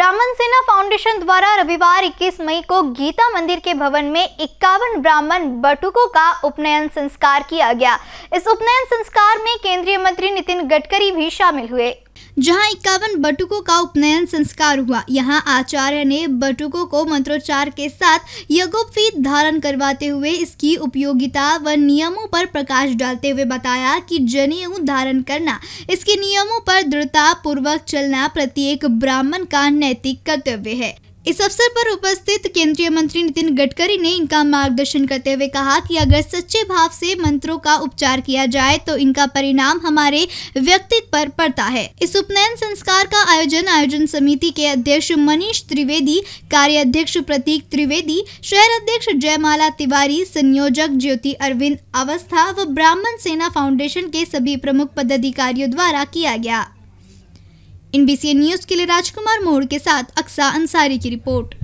ब्राह्मण सेना फाउंडेशन द्वारा रविवार 21 मई को गीता मंदिर के भवन में इक्यावन ब्राह्मण बटुकों का उपनयन संस्कार किया गया इस उपनयन संस्कार में केंद्रीय मंत्री नितिन गडकरी भी शामिल हुए जहां इक्यावन बटुकों का उपनयन संस्कार हुआ यहां आचार्य ने बटुकों को मंत्रोच्चार के साथ यज्ञोपवीत धारण करवाते हुए इसकी उपयोगिता व नियमों पर प्रकाश डालते हुए बताया कि जनेऊ धारण करना इसके नियमों पर दृढ़ता पूर्वक चलना प्रत्येक ब्राह्मण का नैतिक कर्तव्य है इस अवसर पर उपस्थित केंद्रीय मंत्री नितिन गडकरी ने इनका मार्गदर्शन करते हुए कहा कि अगर सच्चे भाव से मंत्रों का उपचार किया जाए तो इनका परिणाम हमारे व्यक्तित्व पर पड़ता है इस उपनयन संस्कार का आयोजन आयोजन समिति के अध्यक्ष मनीष त्रिवेदी कार्य अध्यक्ष प्रतीक त्रिवेदी शहर अध्यक्ष जयमाला तिवारी संयोजक ज्योति अरविंद अवस्था व ब्राह्मण सेना फाउंडेशन के सभी प्रमुख पदाधिकारियों द्वारा किया गया इन बी न्यूज के लिए राजकुमार मोड़ के साथ अक्सा अंसारी की रिपोर्ट